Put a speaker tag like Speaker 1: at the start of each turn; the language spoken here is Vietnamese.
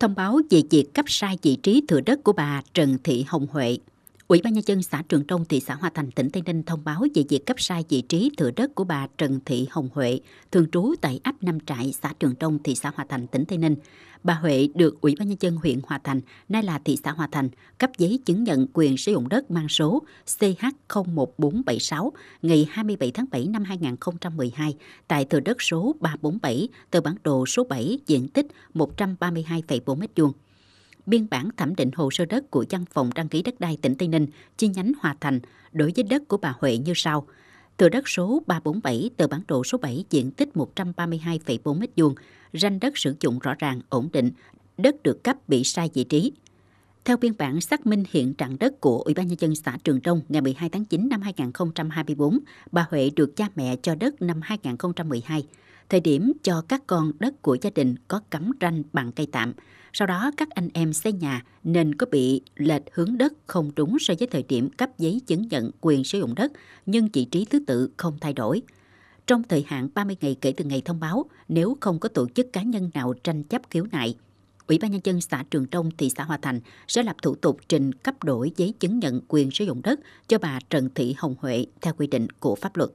Speaker 1: thông báo về việc cấp sai vị trí thừa đất của bà Trần Thị Hồng Huệ Ủy ban nhân dân xã Trường Trung, thị xã Hòa Thành, tỉnh Tây Ninh thông báo về việc cấp sai vị trí thửa đất của bà Trần Thị Hồng Huệ, thường trú tại ấp Nam Trại, xã Trường Trung, thị xã Hòa Thành, tỉnh Tây Ninh. Bà Huệ được Ủy ban nhân dân huyện Hòa Thành, nay là thị xã Hòa Thành, cấp giấy chứng nhận quyền sử dụng đất mang số CH01476 ngày 27 tháng 7 năm 2012 tại thửa đất số 347 tờ bản đồ số 7 diện tích 132,4 m2 biên bản thẩm định hồ sơ đất của văn phòng đăng ký đất đai tỉnh Tây Ninh, chi nhánh Hòa Thành, đối với đất của bà Huệ như sau. Từ đất số 347 tờ bản đồ số 7 diện tích 132,4 m2, ranh đất sử dụng rõ ràng, ổn định, đất được cấp bị sai vị trí. Theo biên bản xác minh hiện trạng đất của Ủy ban nhân dân xã Trường Đông ngày 12 tháng 9 năm 2024, bà Huệ được cha mẹ cho đất năm 2012 thời điểm cho các con đất của gia đình có cắm ranh bằng cây tạm. Sau đó các anh em xây nhà nên có bị lệch hướng đất không đúng so với thời điểm cấp giấy chứng nhận quyền sử dụng đất, nhưng vị trí thứ tự không thay đổi. Trong thời hạn 30 ngày kể từ ngày thông báo, nếu không có tổ chức cá nhân nào tranh chấp khiếu nại, Ủy ban Nhân dân xã Trường Đông, thị xã Hòa Thành sẽ lập thủ tục trình cấp đổi giấy chứng nhận quyền sử dụng đất cho bà Trần Thị Hồng Huệ theo quy định của pháp luật.